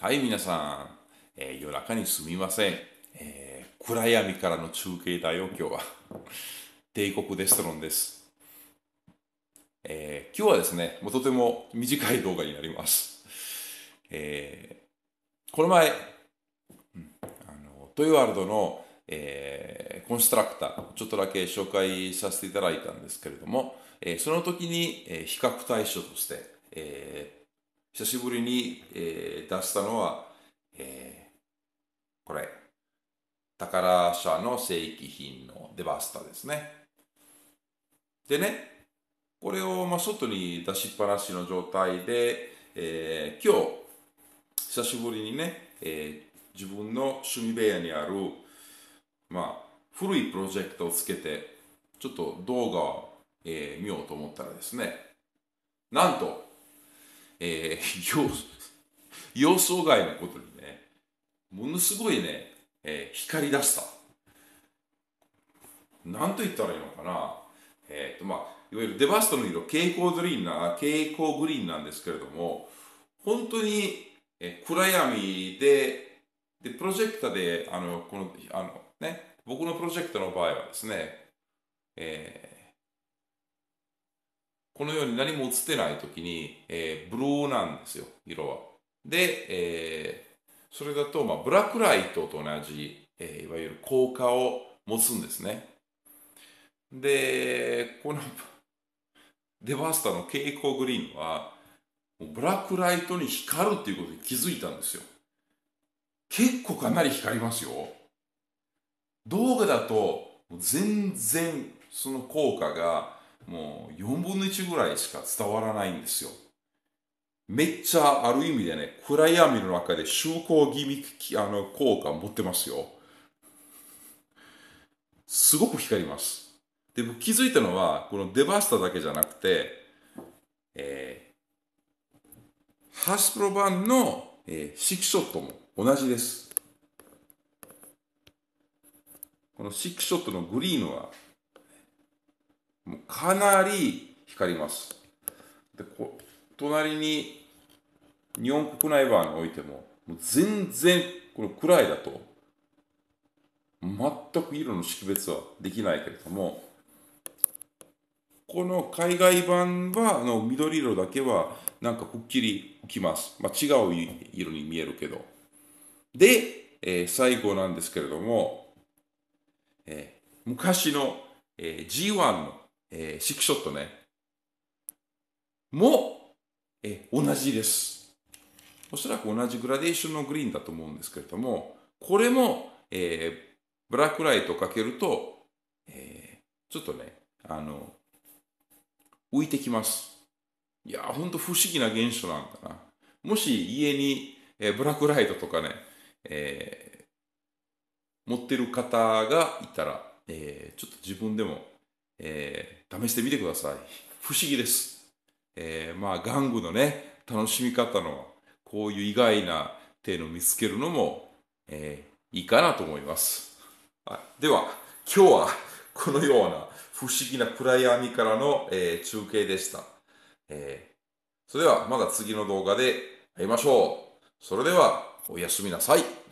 はい皆さん、えー、夜中にすみません、えー、暗闇からの中継だよ今日は 帝国デストロンです、えー、今日はですねもうとても短い動画になります、えこの前、うん、あのトイワールドの、えコンストラクターちょっとだけ紹介させていただいたんですけれども、えその時に、え比較対象として、え久しぶりに、えー、出したのは、えー、これ、宝社の正規品のデバスタですね。でね、これを、まあ、外に出しっぱなしの状態で、えー、今日、久しぶりにね、えー、自分の趣味部屋にある、まあ、古いプロジェクトをつけて、ちょっと動画を、えー、見ようと思ったらですね、なんと、えー、予想外のことにね、ものすごいね、えー、光り出した。なんと言ったらいいのかな。えっ、ー、と、まあ、いわゆるデバストの色、蛍光グリーンな、蛍光グリーンなんですけれども、本当に、えー、暗闇で、で、プロジェクターで、あの、この、あのね、僕のプロジェクトの場合はですね、えー、このように何も映ってない時に、えー、ブルーなんですよ、色は。で、えー、それだと、まあ、ブラックライトと同じ、えー、いわゆる効果を持つんですね。で、このデバスタの蛍光グリーンは、ブラックライトに光るっていうことに気づいたんですよ。結構かなり光りますよ。動画だと全然その効果がもう4分の1ぐらいしか伝わらないんですよ。めっちゃある意味でね、暗闇の中で就航気味あの効果持ってますよ。すごく光ります。で、僕気づいたのは、このデバスタだけじゃなくて、えー、ハスプロ版の、えー、シックショットも同じです。このシックショットのグリーンはかなり光ります。でこ隣に日本国内版においてももう全然この暗いだと全く色の識別はできないけれどもこの海外版はあの緑色だけはなんかくっきり浮きます、まあ、違う色に見えるけどで、えー、最後なんですけれども、えー、昔の、えー、G1 のえー、シックショットね、も、えー、同じです。おそらく同じグラデーションのグリーンだと思うんですけれども、これも、えー、ブラックライトをかけると、えー、ちょっとね、あの、浮いてきます。いやー、ほんと不思議な現象なんだな。もし家に、えブラックライトとかね、え持ってる方がいたら、えちょっと自分でもえー、試してみてください。不思議です。えー、まあ、玩具のね、楽しみ方の、こういう意外な手の見つけるのも、えー、いいかなと思います。はい、では、今日はこのような不思議な暗闇からの、えー、中継でした。えー、それでは、また次の動画で会いましょう。それでは、おやすみなさい。